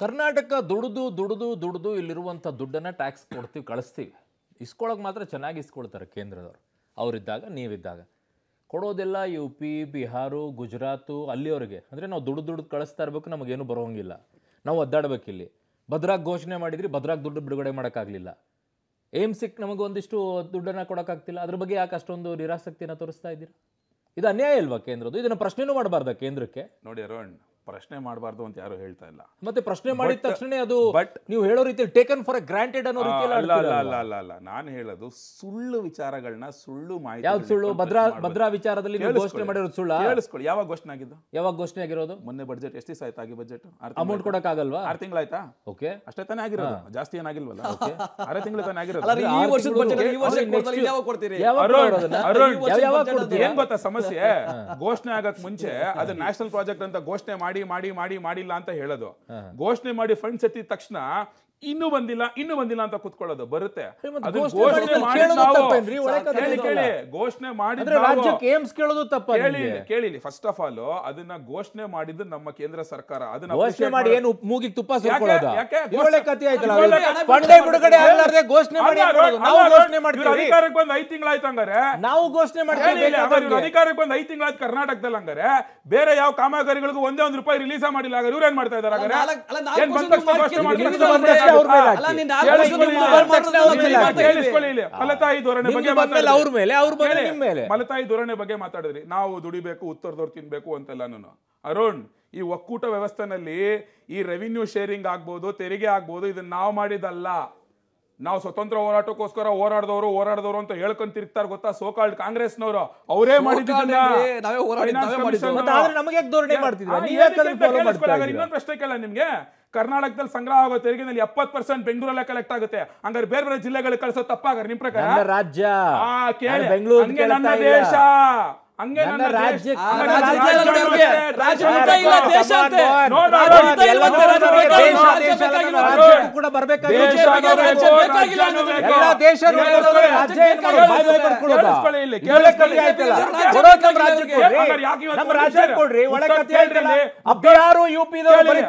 ಕರ್ನಾಟಕ ದುಡಿದು ದುಡಿದು ದುಡ್ದು ಇಲ್ಲಿರುವಂಥ ದುಡ್ಡನ್ನು ಟ್ಯಾಕ್ಸ್ ಕೊಡ್ತೀವಿ ಕಳಿಸ್ತೀವಿ ಇಸ್ಕೊಳಕ್ಕೆ ಮಾತ್ರ ಚೆನ್ನಾಗಿ ಇಸ್ಕೊಳ್ತಾರೆ ಕೇಂದ್ರದವರು ಅವರಿದ್ದಾಗ ನೀವಿದ್ದಾಗ ಕೊಡೋದೆಲ್ಲ ಯು ಪಿ ಬಿಹಾರು ಗುಜರಾತು ಅಲ್ಲಿಯವರಿಗೆ ಅಂದರೆ ನಾವು ದುಡ್ದು ದುಡ್ದು ಕಳಿಸ್ತಾ ಇರಬೇಕು ನಮಗೇನು ಬರೋಂಗಿಲ್ಲ ನಾವು ಒದ್ದಾಡಬೇಕಿಲ್ಲಿ ಭದ್ರಾಗ್ ಘೋಷಣೆ ಮಾಡಿದ್ರಿ ಭದ್ರಾಗ್ ದುಡ್ಡು ಬಿಡುಗಡೆ ಮಾಡೋಕ್ಕಾಗಲಿಲ್ಲ ಏಮ್ಸಿಗೆ ನಮಗೆ ಒಂದಿಷ್ಟು ದುಡ್ಡನ್ನು ಕೊಡೋಕ್ಕಾಗ್ತಿಲ್ಲ ಅದ್ರ ಬಗ್ಗೆ ಯಾಕೆ ಅಷ್ಟೊಂದು ನಿರಾಸಕ್ತಿನ ತೋರಿಸ್ತಾ ಇದ್ದೀರಾ ಇದು ಅನ್ಯಾಯ ಇಲ್ವಾ ಕೇಂದ್ರದ್ದು ಇದನ್ನು ಪ್ರಶ್ನೆನೂ ಮಾಡಬಾರ್ದ ಕೇಂದ್ರಕ್ಕೆ ನೋಡಿ ಅರವಣ್ಣ ಪ್ರಶ್ನೆ ಮಾಡಬಾರ್ದು ಅಂತ ಯಾರು ಹೇಳ್ತಾ ಇಲ್ಲ ಮತ್ತೆ ಪ್ರಶ್ನೆ ಮಾಡಿದ ತಕ್ಷಣ ಅದು ಬಟ್ ನೀವು ಹೇಳೋ ರೀತಿಯಲ್ಲಿ ಟೇಕನ್ ಫಾರ್ ಗ್ರಾಂಟೆಡ್ ಅನ್ನೋ ರೀತಿ ನಾನು ಹೇಳೋದು ಸುಳ್ಳು ವಿಚಾರಗಳನ್ನ ಸುಳ್ಳು ಮಾಹಿತಿ ಸುಳ್ಳು ಭದ್ರಾ ಭದ್ರಾ ವಿಚಾರದಲ್ಲಿ ನೀವು ಘೋಷಣೆ ಮಾಡಿರೋದು ಸುಳ್ಳು ಹೇಳಿಸ್ಕೊಳ್ಳಿ ಯಾವಾಗ ಘೋಷಣೆ ಆಗಿದ್ದು ಯಾವಾಗ ಘೋಷಣೆ ಆಗಿರೋದು ಮೊನ್ನೆ ಬಜೆಟ್ ಎಷ್ಟು ದಿವಸ ಆಯ್ತು ಆಗಿ ಬಜೆಟ್ ಅಮೌಂಟ್ ಕೊಡಕ್ ಆಗಲ್ವಾ ಆರು ತಿಂಗಳು ಆಯ್ತಾ ಓಕೆ ಅಷ್ಟೇ ತಾನೇ ಆಗಿರೋದು ಜಾಸ್ತಿ ಏನಾಗಿಲ್ವಲ್ಲ ಓಕೆ ಆರು ತಿಂಗಳು ತಾನೇ ಆಗಿರೋದು ಗೊತ್ತಾ ಸಮಸ್ಯೆ ಘೋಷಣೆ ಆಗಕ್ ಮುಂಚೆ ಅದು ನ್ಯಾಷನಲ್ ಪ್ರಾಜೆಕ್ಟ್ ಅಂತ ಘೋಷಣೆ ಮಾಡಿ ಮಾಡಿ ಮಾಡಿ ಮಾಡಿ ಮಾಡಿಲ್ಲ ಅಂತ ಹೇಳೋದು ಘೋಷಣೆ ಮಾಡಿ ಫಂಡ್ಸ್ ಎತ್ತಿದ ತಕ್ಷಣ ಇನ್ನೂ ಬಂದಿಲ್ಲ ಇನ್ನೂ ಬಂದಿಲ್ಲ ಅಂತ ಕುತ್ಕೊಳ್ಳೋದು ಬರುತ್ತೆ ಘೋಷಣೆ ಮಾಡಿ ಕೇಳೋದು ಮಾಡಿದ್ರೆ ಕೇಳಿಲಿ ಫಸ್ಟ್ ಆಫ್ ಆಲ್ ಅದನ್ನ ಘೋಷಣೆ ಮಾಡಿದ್ದು ನಮ್ಮ ಕೇಂದ್ರ ಸರ್ಕಾರ ಅದನ್ನ ಘೋಷಣೆ ಮಾಡಿ ಏನು ಮೂಗಿಗೆ ತುಪ್ಪ ಒಳ್ಳೆ ಆಯ್ತಲ್ಲ ಬಿಡುಗಡೆ ಆಗಲಾರ್ದೆ ಘೋಷಣೆ ಮಾಡಿ ನಾವು ಘೋಷಣೆ ಮಾಡ್ತೀವಿ ಅಧಿಕಾರಕ್ಕೆ ಬಂದು ಐದು ತಿಂಗಳಾಯ್ತು ಹಂಗಾರೆ ನಾವು ಘೋಷಣೆ ಮಾಡ್ತೀವಿ ಅಧಿಕಾರಕ್ಕೆ ಬಂದು ಐದು ತಿಂಗಳಾಯ್ತು ಕರ್ನಾಟಕದಲ್ಲಿ ಹಂಗಾರೆ ಬೇರೆ ಯಾವ ಕಾಮಗಾರಿಗಳಿಗೂ ಒಂದೇ ಒಂದು ರೂಪಾಯಿ ರಿಲೀಸ್ ಮಾಡಿಲ್ಲ ಇವ್ರು ಏನ್ ಮಾಡ್ತಾ ಇದಾರೆ ಫಲತಾಯಿ ಧೋರಣೆ ಬಗ್ಗೆ ಮಾತಾಡಿದ್ರಿ ನಾವು ದುಡಿಬೇಕು ಉತ್ತರದವ್ರು ತಿನ್ಬೇಕು ನಾನು ಅರುಣ್ ಈ ಒಕ್ಕೂಟ ವ್ಯವಸ್ಥೆನಲ್ಲಿ ಈ ರೆವಿನ್ಯೂ ಶೇರಿಂಗ್ ಆಗ್ಬೋದು ತೆರಿಗೆ ಆಗ್ಬೋದು ಇದನ್ನ ನಾವು ಮಾಡಿದಲ್ಲ ನಾವು ಸ್ವತಂತ್ರ ಹೋರಾಟಕ್ಕೋಸ್ಕರ ಹೋರಾಡದವ್ರು ಹೋರಾಡಿದವರು ಅಂತ ಹೇಳ್ಕೊಂಡ್ ತಿರ್ಗ್ತಾರೆ ಗೊತ್ತಾ ಸೋಕಾಲ್ಡ್ ಕಾಂಗ್ರೆಸ್ನವರು ಅವರೇ ಮಾಡಿದ್ರೆ ಇನ್ನೊಂದು ಪ್ರಶ್ನೆ ಕೇಳ ನಿಮ್ಗೆ ಕರ್ನಾಟಕದಲ್ಲಿ ಸಂಗ್ರಹ ಆಗೋ ತೆರಿಗೆನಲ್ಲಿ ಎಪ್ಪತ್ತು ಪರ್ಸೆಂಟ್ ಬೆಂಗಳೂರಲ್ಲೇ ಕಲೆಕ್ಟ್ ಆಗುತ್ತೆ ಹಂಗಾರೆ ಬೇರೆ ಬೇರೆ ಜಿಲ್ಲೆಗಳಿಗೆ ಕಳಿಸೋ ತಪ್ಪಾಗ ನಿಮ್ ಪ್ರಕಾರ ರಾಜ್ಯ ಕೇಳಿ ಬೆಂಗಳೂರು ದೇಶ ಕೂಡ ಬಿಹಾರು ಯುಪಿ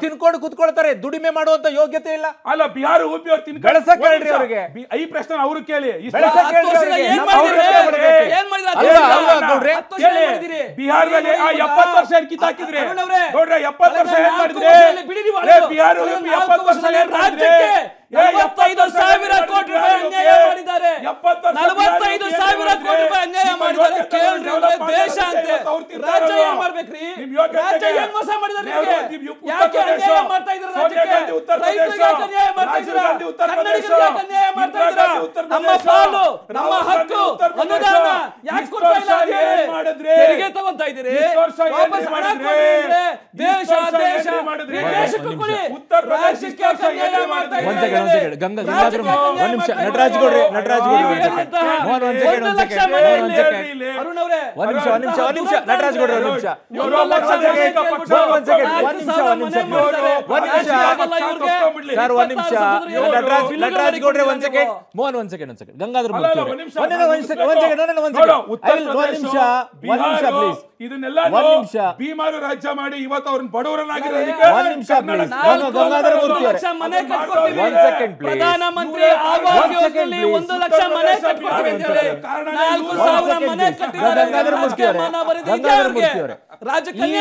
ತಿನ್ಕೊಂಡು ಕುತ್ಕೊಳ್ತಾರೆ ದುಡಿಮೆ ಮಾಡುವಂತ ಯೋಗ್ಯತೆ ಇಲ್ಲ ಅಲ್ಲ ಬಿಹಾರ ಯುಪಿ ಅವ್ರು ತಿನ್ಕೊಳ್ಳಿ ಅವ್ರಿಗೆ ಈ ಪ್ರಶ್ನೆ ಅವರು ಕೇಳಿ ಹೇಳಿ ಬಿಹಾರದಲ್ಲಿ ಆ ಸಾವಿರ ಕೋಟಿ ರೂಪಾಯಿ ಅನ್ಯಾಯ ಮಾಡಿದ್ದಾರೆ ನಲವತ್ತೈದು ಸಾವಿರ ಕೋಟಿ ಅನ್ಯಾಯ ಮಾಡಿದ್ದಾರೆ ಕೇಳ್ರಿ ದೇಶ ಅಂತ ರಾಜ್ಯ ಏನ್ ಮಾಡ್ಬೇಕ್ರಿ ರಾಜ್ಯ ಏನ್ ಮೋಸ ಯಾಕೆ ಅನ್ಯಾಯ ಮಾಡ್ತಾ ಉತ್ತರ ಪ್ರದೇಶ ರಾಜೀವ್ ನಮ್ಮ ಹಕ್ಕು ಅನುದಾನ ಯಾಕೆ ಕೊಡ್ತಾ ದೇಶ ಒಂದ್ ನಿಮಿಷ ನಟರಾಜ್ ಗೌಡ್ರಿ ನಟರಾಜ್ ಒಂದ್ ನಿಮಿಷ ಒಂದ್ ನಿಮಿಷ ನಟರಾಜ್ ಗೌಡ್ರಿ ಒಂದ್ ನಿಮಿಷ ಒಂದ್ ನಿಮಿಷ ಒಂದ್ ನಿಮಿಷ ಸರ್ ಒಂದ್ ನಿಮಿಷ ಮೋಹನ್ ಒಂದ್ ಸೆಕೆಂಡ್ ಸೆಕೆಂಡ್ ಗಂಗಾಧರ್ ಒಂದ್ ನಿಮಿಷ ಒಂದ್ ನಿಮಿಷ ಪ್ಲೀಸ್ ಇದನ್ನೆಲ್ಲ ಭೀಮಾರು ರಾಜ್ಯ ಮಾಡಿ ಇವತ್ತು ಅವ್ರನ್ನ ಬಡವರನ್ನಾಗಿ ಲಕ್ಷ ಮನೆ ಮನೆ ರಾಜಕೀಯ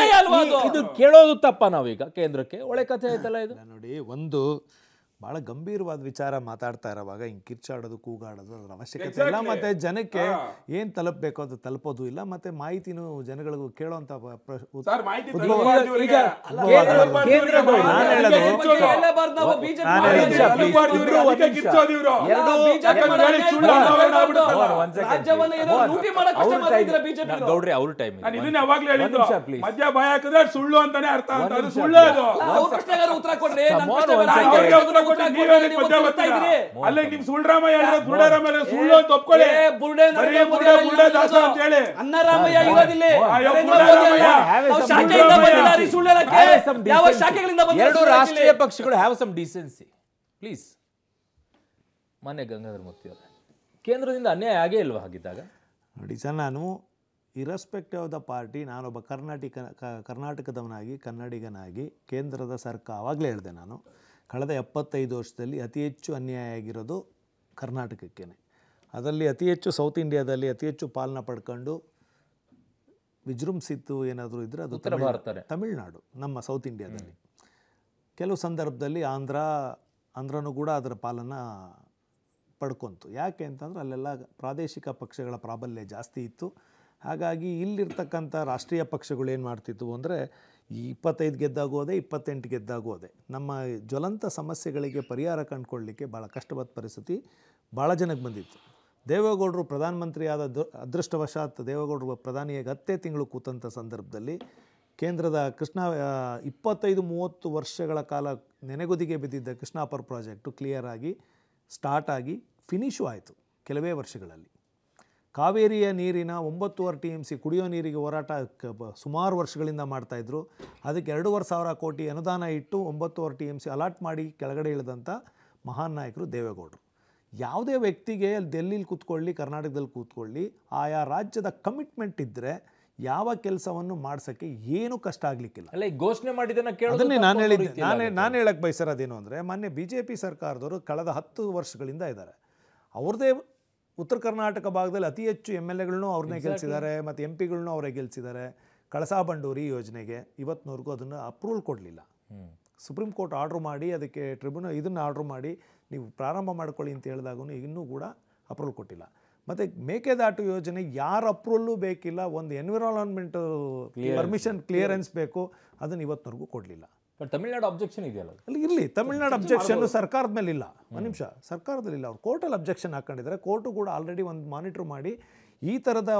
ಇದು ಕೇಳೋದು ತಪ್ಪ ನಾವೀಗ ಕೇಂದ್ರಕ್ಕೆ ಒಳ್ಳೆ ಕಥೆ ಆಯ್ತಲ್ಲ ಇದು ನೋಡಿ ಒಂದು ಬಹಳ ಗಂಭೀರವಾದ ವಿಚಾರ ಮಾತಾಡ್ತಾ ಇರೋವಾಗ ಹಿಂಗೆ ಕಿರ್ಚಾಡೋದು ಕೂಗಾಡೋದು ಅದರ ಅವಶ್ಯಕತೆ ಇಲ್ಲ ಮತ್ತೆ ಜನಕ್ಕೆ ಏನ್ ತಲುಪಬೇಕು ಅದು ತಲುಪೋದು ಇಲ್ಲ ಮತ್ತೆ ಮಾಹಿತಿನೂ ಜನಗಳಿಗೂ ಕೇಳೋಂತ ಗೌಡ್ರಿ ಅವ್ರ ಟೈಮ್ ಸುಳ್ಳು ಅಂತಾನೆ ಅರ್ಥ ಸುಳ್ಳು ಉತ್ತರ ಕೊಡ್ರಿ ಎರಡು ರಾಷ್ಟ್ರೀಯ ಪಕ್ಷಗಳು ಹ್ಯಾವ್ ಸಮ್ ಡಿಸೆನ್ಸಿ ಪ್ಲೀಸ್ ಮಾನ್ಯ ಗಂಗಾಧರ್ ಮುಕ್ತಿ ಅವರ ಕೇಂದ್ರದಿಂದ ಅನ್ಯಾಯ ಆಗೇ ಇಲ್ವಾ ಹಾಗಿದ್ದಾಗ ನೋಡಿ ಸರ್ ನಾನು ಇರಸ್ಪೆಕ್ಟಿವ್ ಆಫ್ ದ ಪಾರ್ಟಿ ನಾನೊಬ್ಬ ಕರ್ನಾಟಕ ಕರ್ನಾಟಕದವನಾಗಿ ಕನ್ನಡಿಗನಾಗಿ ಕೇಂದ್ರದ ಸರ್ಕಾರ ಆವಾಗಲೇ ಹೇಳಿದೆ ನಾನು ಕಳೆದ ಎಪ್ಪತ್ತೈದು ವರ್ಷದಲ್ಲಿ ಅತಿ ಹೆಚ್ಚು ಅನ್ಯಾಯ ಆಗಿರೋದು ಕರ್ನಾಟಕಕ್ಕೇ ಅದರಲ್ಲಿ ಅತಿ ಹೆಚ್ಚು ಸೌತ್ ಇಂಡಿಯಾದಲ್ಲಿ ಅತಿ ಹೆಚ್ಚು ಪಾಲನ ಪಡ್ಕೊಂಡು ವಿಜೃಂಭಿಸಿತ್ತು ಏನಾದರೂ ಇದ್ದರೆ ಅದು ಉತ್ತರ ಭಾರತ ತಮಿಳ್ನಾಡು ನಮ್ಮ ಸೌತ್ ಇಂಡಿಯಾದಲ್ಲಿ ಕೆಲವು ಸಂದರ್ಭದಲ್ಲಿ ಆಂಧ್ರ ಆಂಧ್ರನೂ ಕೂಡ ಅದರ ಪಾಲನ ಪಡ್ಕೊಂತು ಯಾಕೆ ಅಂತಂದರೆ ಅಲ್ಲೆಲ್ಲ ಪ್ರಾದೇಶಿಕ ಪಕ್ಷಗಳ ಪ್ರಾಬಲ್ಯ ಜಾಸ್ತಿ ಇತ್ತು ಹಾಗಾಗಿ ಇಲ್ಲಿರ್ತಕ್ಕಂಥ ರಾಷ್ಟ್ರೀಯ ಪಕ್ಷಗಳು ಏನು ಮಾಡ್ತಿದ್ವು ಅಂದರೆ ಈ ಇಪ್ಪತ್ತೈದು ಗೆದ್ದಾಗೂ ಅದೇ ಇಪ್ಪತ್ತೆಂಟು ಗೆದ್ದಾಗೂ ಅದೇ ನಮ್ಮ ಜ್ವಲಂತ ಸಮಸ್ಯೆಗಳಿಗೆ ಪರಿಹಾರ ಕಂಡುಕೊಳ್ಳಲಿಕ್ಕೆ ಭಾಳ ಕಷ್ಟವಾದ ಪರಿಸ್ಥಿತಿ ಭಾಳ ಜನಕ್ಕೆ ಬಂದಿತ್ತು ದೇವೇಗೌಡರು ಪ್ರಧಾನಮಂತ್ರಿ ಆದ ಅದೃಷ್ಟವಶಾತ್ ದೇವೇಗೌಡರು ಪ್ರಧಾನಿಯಾಗಿ ಹತ್ತೇ ತಿಂಗಳು ಕೂತಂಥ ಸಂದರ್ಭದಲ್ಲಿ ಕೇಂದ್ರದ ಕೃಷ್ಣ ಇಪ್ಪತ್ತೈದು ಮೂವತ್ತು ವರ್ಷಗಳ ಕಾಲ ನೆನೆಗುದಿಗೆ ಬಿದ್ದಿದ್ದ ಕೃಷ್ಣಾಪರ್ ಪ್ರಾಜೆಕ್ಟು ಕ್ಲಿಯರ್ ಆಗಿ ಸ್ಟಾರ್ಟ್ ಆಗಿ ಫಿನಿಶು ಆಯಿತು ಕೆಲವೇ ವರ್ಷಗಳಲ್ಲಿ ಕಾವೇರಿಯ ನೀರಿನ ಒಂಬತ್ತುವರೆ ಟಿ ಎಮ್ ಸಿ ಕುಡಿಯೋ ನೀರಿಗೆ ಹೋರಾಟ ಸುಮಾರು ವರ್ಷಗಳಿಂದ ಮಾಡ್ತಾಯಿದ್ರು ಅದಕ್ಕೆ ಎರಡೂವರೆ ಸಾವಿರ ಕೋಟಿ ಅನುದಾನ ಇಟ್ಟು ಒಂಬತ್ತುವರೆ ಟಿ ಎಮ್ ಸಿ ಅಲಾಟ್ ಮಾಡಿ ಕೆಳಗಡೆ ಇಳಿದಂಥ ಮಹಾನ್ ನಾಯಕರು ದೇವೇಗೌಡರು ಯಾವುದೇ ವ್ಯಕ್ತಿಗೆ ಅಲ್ಲಿ ಡೆಲ್ಲಿಲಿ ಕೂತ್ಕೊಳ್ಳಿ ಕರ್ನಾಟಕದಲ್ಲಿ ಕೂತ್ಕೊಳ್ಳಿ ಆಯಾ ರಾಜ್ಯದ ಕಮಿಟ್ಮೆಂಟ್ ಇದ್ದರೆ ಯಾವ ಕೆಲಸವನ್ನು ಮಾಡ್ಸೋಕ್ಕೆ ಏನೂ ಕಷ್ಟ ಆಗಲಿಕ್ಕಿಲ್ಲ ಅಲ್ಲ ಘೋಷಣೆ ಮಾಡಿದ್ದನ್ನು ಕೇಳೋದನ್ನೇ ನಾನು ಹೇಳಿದ್ದೆ ನಾನೇ ನಾನು ಹೇಳಕ್ಕೆ ಬಯಸಿರೋದೇನು ಅಂದರೆ ಮೊನ್ನೆ ಬಿ ಜೆ ಪಿ ಸರ್ಕಾರದವರು ಕಳೆದ ಹತ್ತು ವರ್ಷಗಳಿಂದ ಇದ್ದಾರೆ ಅವ್ರದೇ ಉತ್ತರ ಕರ್ನಾಟಕ ಭಾಗದಲ್ಲಿ ಅತಿ ಹೆಚ್ಚು ಎಮ್ ಎಲ್ ಎಗಳನ್ನೂ ಅವ್ರನ್ನೇ ಗೆಲ್ಸಿದ್ದಾರೆ ಮತ್ತು ಎಂ ಪಿಗಳನ್ನೂ ಅವರೇ ಗೆಲ್ಸಿದ್ದಾರೆ ಕಳಸಾ ಬಂಡೂರಿ ಯೋಜನೆಗೆ ಇವತ್ತಿನವರೆಗೂ ಅದನ್ನು ಅಪ್ರೂವಲ್ ಕೊಡಲಿಲ್ಲ ಸುಪ್ರೀಂ ಕೋರ್ಟ್ ಆರ್ಡ್ರ್ ಮಾಡಿ ಅದಕ್ಕೆ ಟ್ರಿಬ್ಯುನಲ್ ಇದನ್ನು ಆರ್ಡ್ರ್ ಮಾಡಿ ನೀವು ಪ್ರಾರಂಭ ಮಾಡ್ಕೊಳ್ಳಿ ಅಂತ ಹೇಳಿದಾಗೂ ಇನ್ನೂ ಕೂಡ ಅಪ್ರೂವಲ್ ಕೊಟ್ಟಿಲ್ಲ ಮತ್ತು ಮೇಕೆದಾಟು ಯೋಜನೆ ಯಾರ ಅಪ್ರೂವಲ್ಲೂ ಬೇಕಿಲ್ಲ ಒಂದು ಎನ್ವಿರಾನ್ಮೆಂಟು ಪರ್ಮಿಷನ್ ಕ್ಲಿಯರೆನ್ಸ್ ಬೇಕು ಅದನ್ನು ಇವತ್ತಿನವರೆಗೂ ಕೊಡಲಿಲ್ಲ ಬಟ್ ತಮಿಳ್ನಾಡು ಅಬ್ಜೆಕ್ಷನ್ ಇದೆಯಲ್ಲ ಅಲ್ಲಿ ಇರಲಿ ತಮಿಳ್ನಾಡು ಅಬ್ಜೆಕ್ಷನ್ ಸರ್ಕಾರದ ಮೇಲೆ ಇಲ್ಲ ಒಂದು ನಿಮಿಷ ಸರ್ಕಾರದಲ್ಲಿ ಇಲ್ಲ ಅವ್ರು ಕೋರ್ಟಲ್ಲಿ ಅಬ್ಜೆಕ್ಷನ್ ಹಾಕೊಂಡಿದ್ದಾರೆ ಕೋರ್ಟು ಕೂಡ ಆಲ್ರೆಡಿ ಒಂದು ಮಾನಿಟರ್ ಮಾಡಿ ಈ ಥರದ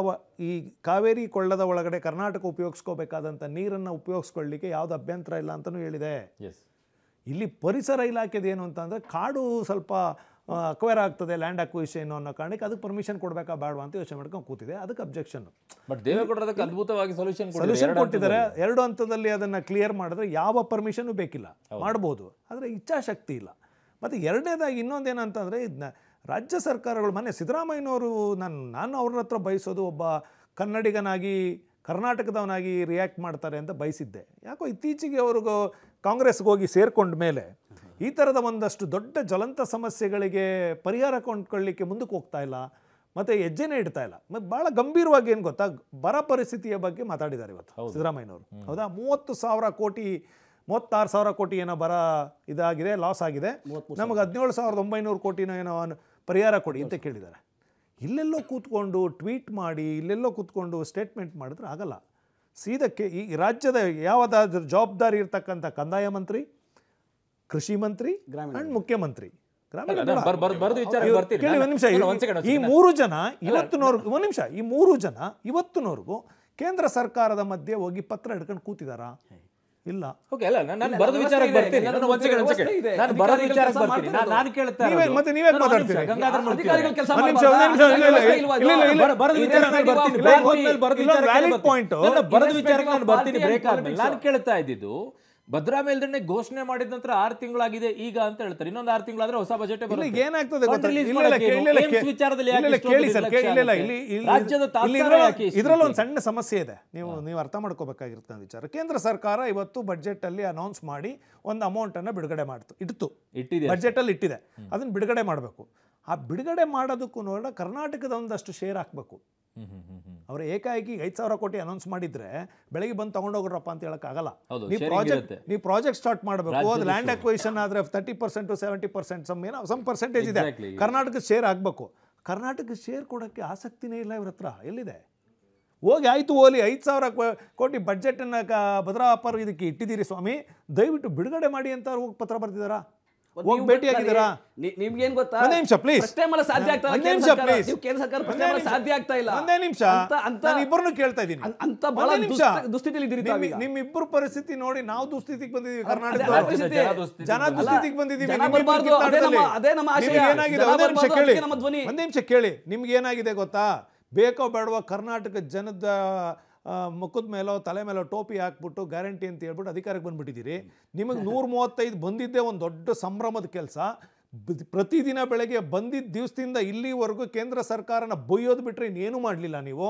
ಈ ಕಾವೇರಿ ಕೊಳ್ಳದ ಒಳಗಡೆ ಕರ್ನಾಟಕ ಉಪಯೋಗಿಸ್ಕೋಬೇಕಾದಂಥ ನೀರನ್ನು ಉಪಯೋಗಿಸ್ಕೊಳ್ಳಿಕ್ಕೆ ಯಾವುದು ಅಭ್ಯಂತರ ಇಲ್ಲ ಅಂತಲೂ ಹೇಳಿದೆ ಎಸ್ ಇಲ್ಲಿ ಪರಿಸರ ಇಲಾಖೆದು ಏನು ಅಂತಂದರೆ ಕಾಡು ಸ್ವಲ್ಪ ಅಕ್ವೈರ್ ಆಗ್ತದೆ ಲ್ಯಾಂಡ್ ಅಕ್ವಿಷನ್ ಅನ್ನೋ ಕಾರಣಕ್ಕೆ ಅದಕ್ಕೆ ಪರ್ಮಿಷನ್ ಕೊಡಬೇಕಾ ಬೇಡವಾ ಅಂತ ಯೋಚನೆ ಮಾಡ್ಕೊಂಡು ಕೂತಿದೆ ಅದಕ್ಕೆ ಅಬ್ಜೆಕ್ಷನ್ ಬಟ್ ದೇವೇಗೌಡರ ಅದ್ಭುತವಾಗಿ ಸೊಲ್ಯೂಷನ್ ಸೊಲ್ಯೂಷನ್ ಕೊಟ್ಟಿದ್ದಾರೆ ಎರಡು ಹಂತದಲ್ಲಿ ಅದನ್ನು ಕ್ಲಿಯರ್ ಮಾಡಿದ್ರೆ ಯಾವ ಪರ್ಮಿಷನು ಬೇಕಿಲ್ಲ ಮಾಡ್ಬೋದು ಆದರೆ ಇಚ್ಛಾಶಕ್ತಿ ಇಲ್ಲ ಮತ್ತು ಎರಡನೇದಾಗಿ ಇನ್ನೊಂದೇನಂತಂದರೆ ಇದನ್ನ ರಾಜ್ಯ ಸರ್ಕಾರಗಳು ಮೊನ್ನೆ ಸಿದ್ದರಾಮಯ್ಯನವರು ನಾನು ನಾನು ಅವ್ರ ಹತ್ರ ಬಯಸೋದು ಒಬ್ಬ ಕನ್ನಡಿಗನಾಗಿ ಕರ್ನಾಟಕದವನಾಗಿ ರಿಯಾಕ್ಟ್ ಮಾಡ್ತಾರೆ ಅಂತ ಬಯಸಿದ್ದೆ ಯಾಕೋ ಇತ್ತೀಚೆಗೆ ಅವ್ರಿಗೂ ಕಾಂಗ್ರೆಸ್ಗೆ ಹೋಗಿ ಸೇರ್ಕೊಂಡ ಮೇಲೆ ಈ ಥರದ ಒಂದಷ್ಟು ದೊಡ್ಡ ಜ್ವಲಂತ ಸಮಸ್ಯೆಗಳಿಗೆ ಪರಿಹಾರ ಕೊಂಡ್ಕೊಳ್ಳಿಕ್ಕೆ ಮುಂದಕ್ಕೆ ಹೋಗ್ತಾ ಇಲ್ಲ ಮತ್ತು ಹೆಜ್ಜೆನೇ ಇಡ್ತಾ ಇಲ್ಲ ಮತ್ತು ಭಾಳ ಗಂಭೀರವಾಗಿ ಏನು ಗೊತ್ತಾ ಬರ ಪರಿಸ್ಥಿತಿಯ ಬಗ್ಗೆ ಮಾತಾಡಿದ್ದಾರೆ ಇವತ್ತು ಸಿದ್ದರಾಮಯ್ಯವರು ಹೌದಾ ಮೂವತ್ತು ಸಾವಿರ ಕೋಟಿ ಮೂವತ್ತಾರು ಸಾವಿರ ಕೋಟಿ ಏನೋ ಬರ ಇದಾಗಿದೆ ಲಾಸ್ ಆಗಿದೆ ನಮಗೆ ಹದಿನೇಳು ಸಾವಿರದ ಒಂಬೈನೂರು ಕೋಟಿನೋ ಏನೋ ಪರಿಹಾರ ಕೊಡಿ ಅಂತ ಕೇಳಿದ್ದಾರೆ ಇಲ್ಲೆಲ್ಲೋ ಕೂತ್ಕೊಂಡು ಟ್ವೀಟ್ ಮಾಡಿ ಇಲ್ಲೆಲ್ಲೋ ಕೂತ್ಕೊಂಡು ಸ್ಟೇಟ್ಮೆಂಟ್ ಮಾಡಿದ್ರೆ ಆಗಲ್ಲ ಸೀದಕ್ಕೆ ಈ ರಾಜ್ಯದ ಯಾವುದಾದ್ರೂ ಜವಾಬ್ದಾರಿ ಇರ್ತಕ್ಕಂಥ ಕಂದಾಯ ಮಂತ್ರಿ ಕೃಷಿ ಮಂತ್ರಿ ಅಂಡ್ ಮುಖ್ಯಮಂತ್ರಿ ಈ ಮೂರು ಜನ ಇವತ್ತಿನವರೆಗೂ ಒಂದ್ ನಿಮಿಷ ಈ ಮೂರು ಜನ ಇವತ್ತಿನವರೆಗೂ ಕೇಂದ್ರ ಸರ್ಕಾರದ ಮಧ್ಯೆ ಹೋಗಿ ಪತ್ರ ಹಿಡ್ಕೊಂಡು ಕೂತಿದಾರ ಇಲ್ಲ ಓಕೆ ವಿಚಾರಕ್ಕೆ ಬರ್ತೀನಿ ಮತ್ತೆ ನೀವೇ ಬರ್ತೀನಿ ಬರ್ತೀನಿ ಬ್ರೇಕ್ ಆದ್ಮೇಲೆ ನಾನು ಕೇಳ್ತಾ ಇದ್ದಿದ್ದು ಭದ್ರಾ ಮೇಲ್ದಂಡೆ ಘೋಷಣೆ ಮಾಡಿದ ನಂತರ ಆರು ತಿಂಗಳಾಗಿದೆ ಈಗ ಅಂತ ಹೇಳ್ತಾರೆ ಇನ್ನೊಂದು ಆರು ತಿಂಗಳಾದ್ರೆ ಹೊಸ ಬಜೆಟ್ ಇದ್ರಲ್ಲಿ ಒಂದು ಸಣ್ಣ ಸಮಸ್ಯೆ ಇದೆ ನೀವು ನೀವು ಅರ್ಥ ಮಾಡ್ಕೋಬೇಕಾಗಿರುತ್ತೆ ವಿಚಾರ ಕೇಂದ್ರ ಸರ್ಕಾರ ಇವತ್ತು ಬಜೆಟ್ ಅಲ್ಲಿ ಅನೌನ್ಸ್ ಮಾಡಿ ಒಂದು ಅಮೌಂಟ್ ಅನ್ನ ಬಿಡುಗಡೆ ಮಾಡ್ತು ಇಟ್ಟು ಇಟ್ಟಿದೆ ಬಜೆಟ್ ಅಲ್ಲಿ ಇಟ್ಟಿದೆ ಅದನ್ನ ಬಿಡುಗಡೆ ಮಾಡಬೇಕು ಆ ಬಿಡುಗಡೆ ಮಾಡೋದಕ್ಕೂ ಕರ್ನಾಟಕದ ಒಂದಷ್ಟು ಶೇರ್ ಹಾಕಬೇಕು ಅವರು ಏಕಾಏಕಿ ಐದು ಸಾವಿರ ಕೋಟಿ ಅನೌನ್ಸ್ ಮಾಡಿದ್ರೆ ಬೆಳಗ್ಗೆ ಬಂದು ತಗೊಂಡೋಗ್ರಪ್ಪ ಅಂತ ಆಗಲ್ಲ ನೀವು ಪ್ರಾಜೆಕ್ಟ್ ನೀವು ಪ್ರಾಜೆಕ್ಟ್ ಸ್ಟಾರ್ಟ್ ಮಾಡಬೇಕು ಅದು ಲ್ಯಾಂಡ್ ಅಕ್ವೈಷನ್ ಆದ್ರೆ thirty percent seventy percent some ಏನೋ ಸಮ್ ಪರ್ಸೆಂಟೇಜ್ ಇದೆ ಕರ್ನಾಟಕ ಶೇರ್ ಆಗಬೇಕು ಕರ್ನಾಟಕ ಶೇರ್ ಕೊಡೋಕ್ಕೆ ಆಸಕ್ತಿನೇ ಇಲ್ಲ ಇವ್ರ ಹತ್ರ ಎಲ್ಲಿದೆ ಹೋಗಿ ಆಯ್ತು ಓಲಿ ಐದು ಸಾವಿರ ಕೋಟಿ ಬಜೆಟ್ ಅನ್ನ ಭದ್ರಾಪರ್ ಇದಕ್ಕೆ ಇಟ್ಟಿದ್ದೀರಿ ಸ್ವಾಮಿ ದಯವಿಟ್ಟು ಬಿಡುಗಡೆ ಮಾಡಿ ಅಂತ ಹೋಗಿ ಪತ್ರ ಬರ್ತಿದಾರಾ ಹೋಗಿ ಭೇಟಿ ಆಗಿದ್ದೀರಾ ನಿಮ್ಗೇನ್ ಗೊತ್ತಾ ಒಂದೇ ನಿಮಿಷ ಪ್ಲೀಸ್ ಅಲ್ಲ ಸಾಧ್ಯ ಆಗ್ತಾ ಒಂದೇ ನಿಮಿಷ ಪ್ಲೀಸ್ ನೀವು ಕೇಂದ್ರ ಸರ್ಕಾರ ಫಸ್ಟ್ ಸಾಧ್ಯ ಆಗ್ತಾ ಇಲ್ಲ ಒಂದೇ ನಿಮಿಷ ಅಂತ ನಾನು ಇಬ್ಬರನ್ನು ಕೇಳ್ತಾ ಇದ್ದೀನಿ ಅಂತ ಬಹಳ ದುಸ್ಥಿತಿಯಲ್ಲಿ ಇದ್ದೀರಿ ನೀವು ನಿಮ್ಮ ಇಬ್ಬರ ಪರಿಸ್ಥಿತಿ ನೋಡಿ ನಾವು ದುಸ್ಥಿತಿಗೆ ಬಂದಿದ್ದೀವಿ ಕರ್ನಾಟಕ ಜನ ದುಸ್ಥಿತಿಗೆ ಬಂದಿದ್ದೀವಿ ಅದೇ ನಮ್ಮ ಅದೇ ನಮ್ಮ ಆಶಯ ಏನಾಗಿದೆ ಒಂದೇ ನಿಮಿಷ ಕೇಳಿ ಒಂದೇ ನಿಮಿಷ ಕೇಳಿ ನಿಮ್ಗೆ ಏನಾಗಿದೆ ಗೊತ್ತಾ ಬೇಕೋ ಬೇಡವಾ ಕರ್ನಾಟಕ ಜನದ ಮುಖದ ಮೇಲೋ ತಲೆ ಮೇಲೋ ಟೋಪಿ ಹಾಕ್ಬಿಟ್ಟು ಗ್ಯಾರಂಟಿ ಅಂತ ಹೇಳ್ಬಿಟ್ಟು ಅಧಿಕಾರಕ್ಕೆ ಬಂದುಬಿಟ್ಟಿದ್ದೀರಿ ನಿಮಗೆ ನೂರ ಮೂವತ್ತೈದು ಬಂದಿದ್ದೇ ಒಂದು ದೊಡ್ಡ ಸಂಭ್ರಮದ ಕೆಲಸ ಪ್ರತಿದಿನ ಬೆಳಗ್ಗೆ ಬಂದಿದ್ದ ದಿವಸದಿಂದ ಇಲ್ಲಿವರೆಗೂ ಕೇಂದ್ರ ಸರ್ಕಾರನ ಬೊಯ್ಯೋದು ಬಿಟ್ಟರೆ ಇನ್ನೇನು ಮಾಡಲಿಲ್ಲ ನೀವು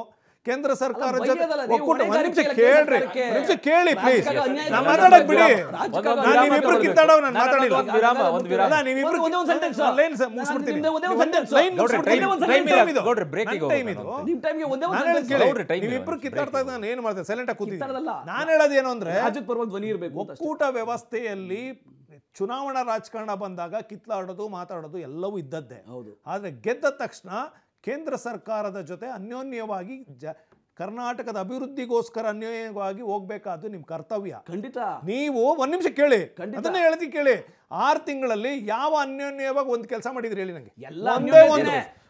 ಕೇಂದ್ರ ಸರ್ಕಾರ ಕೇಳ್ರಿ ಕೇಳಿ ಪ್ಲೀಸ್ ಬಿಡಿ ನೀವಿಬ್ರು ಕಿತ್ತಾಡೋ ನಾನು ಮಾತಾಡಿಲ್ಲ ನೀವಿಬ್ರು ಟೈಮ್ ಕಿತ್ತಾಡ್ತಾ ನಾನು ಸೈಲೆಂಟ್ ಆಗಿ ನಾನು ಹೇಳೋದೇನು ಅಂದ್ರೆ ಧ್ವನಿ ಇರಬೇಕು ಒಕ್ಕೂಟ ವ್ಯವಸ್ಥೆಯಲ್ಲಿ ಚುನಾವಣಾ ರಾಜಕಾರಣ ಬಂದಾಗ ಕಿತ್ಲಾಡೋದು ಮಾತಾಡೋದು ಎಲ್ಲವೂ ಇದ್ದದ್ದೇ ಹೌದು ಆದ್ರೆ ಗೆದ್ದ ತಕ್ಷಣ ಕೇಂದ್ರ ಸರ್ಕಾರದ ಜೊತೆ ಅನ್ಯೋನ್ಯವಾಗಿ ಜ ಕರ್ನಾಟಕದ ಅಭಿವೃದ್ಧಿಗೋಸ್ಕರ ಅನ್ಯೋನ್ಯವಾಗಿ ಹೋಗ್ಬೇಕಾದ್ದು ನಿಮ್ಮ ಕರ್ತವ್ಯ ಖಂಡಿತ ನೀವು ಒಂದ್ ನಿಮಿಷ ಕೇಳಿ ಅದನ್ನೇ ಹೇಳ್ತೀನಿ ಕೇಳಿ ಆರು ತಿಂಗಳಲ್ಲಿ ಯಾವ ಅನ್ಯೋನ್ಯವಾಗಿ ಒಂದು ಕೆಲಸ ಮಾಡಿದ್ರಿ ಹೇಳಿ ನನಗೆ ಎಲ್ಲ ಒಂದೇ ಒಂದು